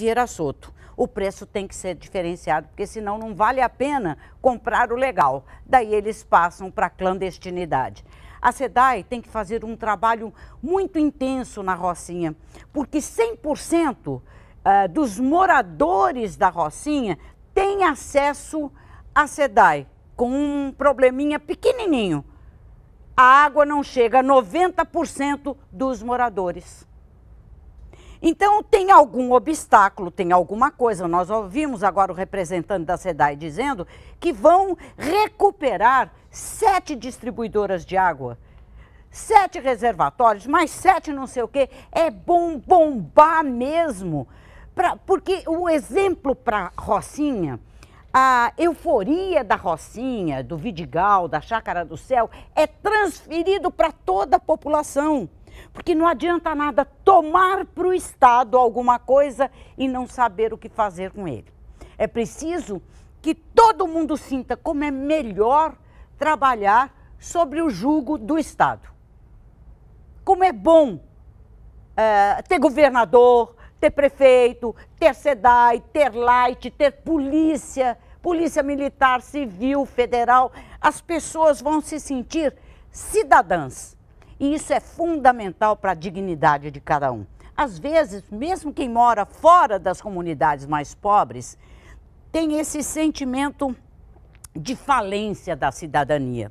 Vieira Soto. O preço tem que ser diferenciado, porque senão não vale a pena comprar o legal. Daí eles passam para a clandestinidade. A SEDAI tem que fazer um trabalho muito intenso na Rocinha, porque 100% eh, dos moradores da Rocinha têm acesso à SEDAI, com um probleminha pequenininho. A água não chega a 90% dos moradores. Então, tem algum obstáculo, tem alguma coisa. Nós ouvimos agora o representante da SEDAI dizendo que vão recuperar sete distribuidoras de água, sete reservatórios, mais sete não sei o quê. É bom bombar mesmo. Pra, porque o exemplo para Rocinha, a euforia da Rocinha, do Vidigal, da Chácara do Céu, é transferido para toda a população. Porque não adianta nada tomar para o Estado alguma coisa e não saber o que fazer com ele. É preciso que todo mundo sinta como é melhor trabalhar sobre o jugo do Estado. Como é bom eh, ter governador, ter prefeito, ter SEDAI, ter light, ter polícia, polícia militar, civil, federal. As pessoas vão se sentir cidadãs e isso é fundamental para a dignidade de cada um. Às vezes, mesmo quem mora fora das comunidades mais pobres, tem esse sentimento de falência da cidadania.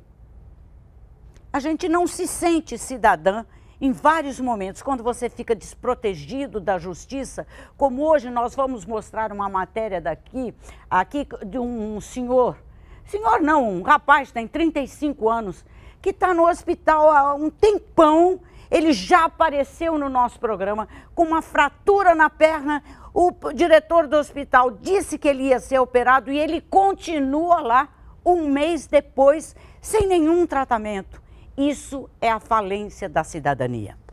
A gente não se sente cidadã em vários momentos, quando você fica desprotegido da justiça, como hoje nós vamos mostrar uma matéria daqui, aqui de um senhor, senhor não, um rapaz tem 35 anos, que está no hospital há um tempão. Ele já apareceu no nosso programa com uma fratura na perna. O diretor do hospital disse que ele ia ser operado e ele continua lá um mês depois, sem nenhum tratamento. Isso é a falência da cidadania.